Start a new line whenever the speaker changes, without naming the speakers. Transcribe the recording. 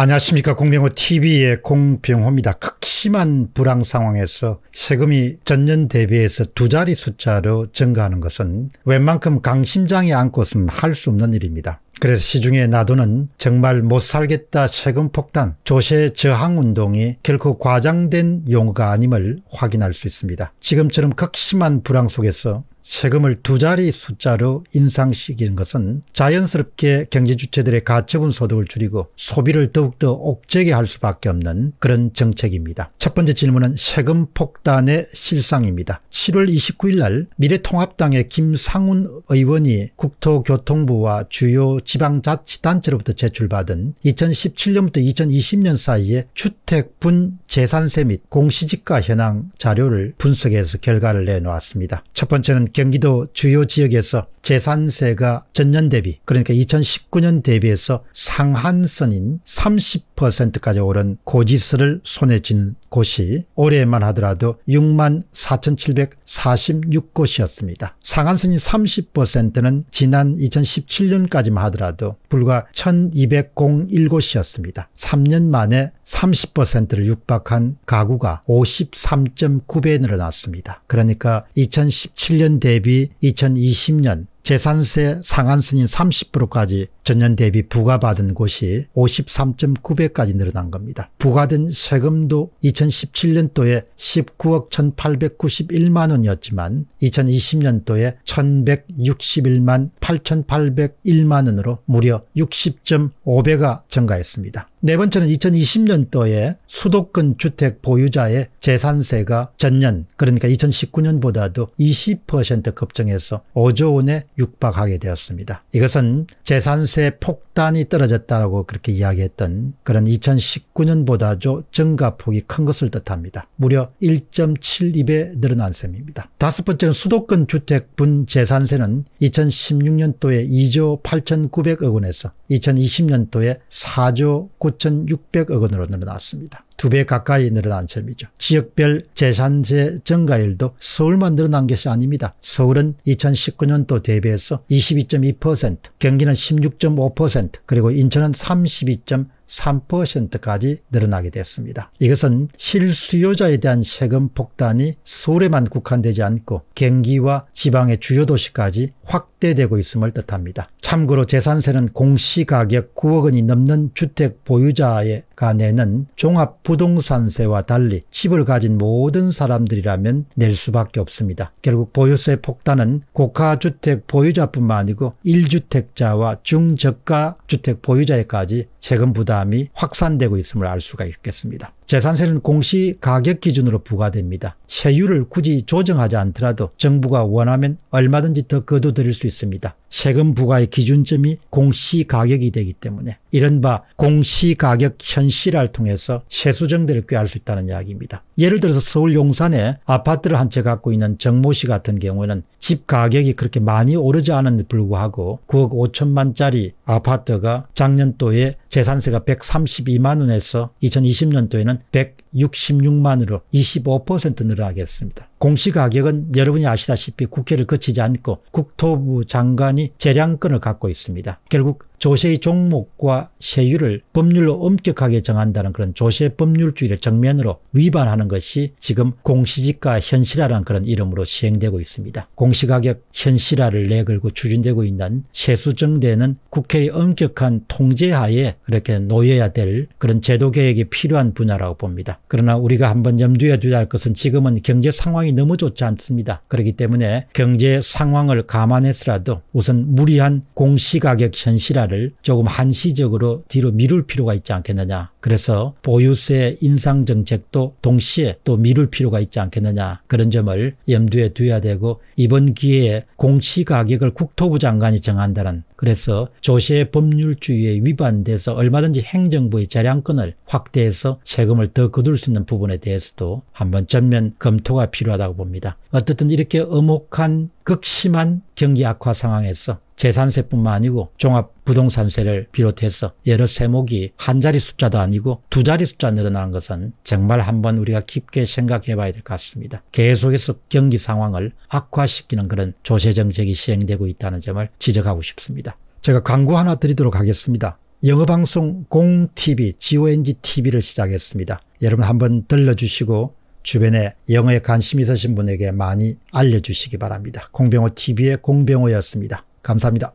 안녕하십니까 공병호 TV의 공병호입니다. 극심한 불황 상황에서 세금이 전년 대비해서 두 자리 숫자로 증가하는 것은 웬만큼 강심장이 안고서는할수 없는 일입니다. 그래서 시중에 놔두는 정말 못 살겠다 세금 폭탄 조세 저항 운동이 결코 과장된 용어가 아님을 확인할 수 있습니다. 지금처럼 극심한 불황 속에서 세금을 두 자리 숫자로 인상시키는 것은 자연스럽게 경제주체들의 가처분 소득을 줄이고 소비를 더욱더 옥죄게 할 수밖에 없는 그런 정책입니다. 첫 번째 질문은 세금 폭탄의 실상입니다. 7월 29일 날 미래통합당의 김상훈 의원이 국토교통부와 주요 지방자치단체로부터 제출받은 2017년부터 2020년 사이에 주택분 재산세 및 공시지가 현황 자료를 분석해서 결과를 내놓았습니다. 첫 번째는 경기도 주요 지역에서 재산세가 전년 대비 그러니까 2019년 대비해서 상한선인 30%까지 오른 고지서를 손에 쥔 곳이 올해만 하더라도 6만 4,746곳이었습니다. 상한선인 30%는 지난 2017년까지만 하더라도 불과 1 2 0 1곳이었습니다 3년 만에 30%를 육박한 가구가 53.9배 늘어났습니다. 그러니까 2017년 대비 2020년 재산세 상한선인 30%까지 전년 대비 부과받은 곳이 53.9배까지 늘어난 겁니다. 부과된 세금도 2017년도에 19억 1891만 원이었지만 2020년도에 1161만 8801만 원으로 무려 60.5배가 증가했습니다. 네 번째는 2020년도에 수도권 주택 보유자의 재산세가 전년 그러니까 2019년보다도 20% 급증해서 5조 원에 육박하게 되었습니다. 이것은 재산세 폭탄이 떨어졌다고 그렇게 이야기했던 그런 2019년보다도 증가폭이 큰 것을 뜻합니다. 무려 1.72배 늘어난 셈입니다. 다섯 번째는 수도권 주택분 재산세는 2016년도에 2조 8,900억 원에서 2020년도에 4조 9 9,600억 원으로 늘어났습니다. 두배 가까이 늘어난 셈이죠. 지역별 재산세 증가율도 서울만 늘어난 것이 아닙니다. 서울은 2019년도 대비해서 22.2%, 경기는 16.5%, 그리고 인천은 32. 3%까지 늘어나게 됐습니다. 이것은 실수요자에 대한 세금 폭탄이 서울에만 국한되지 않고 경기와 지방의 주요 도시까지 확대되고 있음을 뜻합니다. 참고로 재산세는 공시가격 9억 원이 넘는 주택 보유자의 간에는 종합부동산세와 달리 집을 가진 모든 사람들이라면 낼 수밖에 없습니다. 결국 보유세 폭탄은 고가주택 보유자뿐만 아니고 1주택자와 중저가 주택 보유자에까지 세금 부담이 확산되고 있음을 알 수가 있겠습니다. 재산세는 공시 가격 기준으로 부과됩니다. 세율을 굳이 조정하지 않더라도 정부가 원하면 얼마든지 더 거둬들일 수 있습니다. 세금 부과의 기준점이 공시가격이 되기 때문에 이른바 공시가격 현실화를 통해서 세수정대를 꾀할 수 있다는 이야기입니다. 예를 들어서 서울 용산에 아파트를 한 채 갖고 있는 정모 씨 같은 경우에는 집 가격이 그렇게 많이 오르지 않은 불구하고 9억 5천만짜리 아파트가 작년도에 재산세가 132만 원에서 2020년도에는 100 66만으로 25% 늘어나겠습니다. 공시가격은 여러분이 아시다시피 국회를 거치지 않고 국토부 장관이 재량권을 갖고 있습니다. 결국 조세의 종목과 세율을 법률로 엄격하게 정한다는 그런 조세 법률주의의 정면으로 위반하는 것이 지금 공시지가 현실화라는 그런 이름으로 시행되고 있습니다. 공시가격 현실화를 내걸고 추진되고 있는 세수정대는 국회의 엄격한 통제하에 그렇게 놓여야 될 그런 제도개혁이 필요한 분야라고 봅니다. 그러나 우리가 한번 염두에 두야할 것은 지금은 경제 상황이 너무 좋지 않습니다. 그렇기 때문에 경제 상황을 감안해서라도 우선 무리한 공시가격 현실화를 조금 한시적으로 뒤로 미룰 필요가 있지 않겠느냐. 그래서 보유세 인상 정책도 동시에 또 미룰 필요가 있지 않겠느냐. 그런 점을 염두에 두어야 되고 이번 기회에 공시가격을 국토부 장관이 정한다는 그래서 조세 법률주의에 위반돼서 얼마든지 행정부의 재량권을 확대해서 세금을 더 거둘 수 있는 부분에 대해서도 한번 전면 검토가 필요하다고 봅니다. 어쨌든 이렇게 엄혹한 극심한 경기 악화 상황에서 재산세뿐만 아니고 종합부동산세를 비롯해서 여러 세목이 한 자리 숫자도 아니고 두 자리 숫자 늘어나는 것은 정말 한번 우리가 깊게 생각해 봐야 될 것 같습니다. 계속해서 경기 상황을 악화시키는 그런 조세정책이 시행되고 있다는 점을 지적하고 싶습니다. 제가 광고 하나 드리도록 하겠습니다. 영어방송 공TV, GONGTV를 시작했습니다. 여러분 한번 들러주시고 주변에 영어에 관심 있으신 분에게 많이 알려주시기 바랍니다. 공병호 TV의 공병호였습니다. 감사합니다.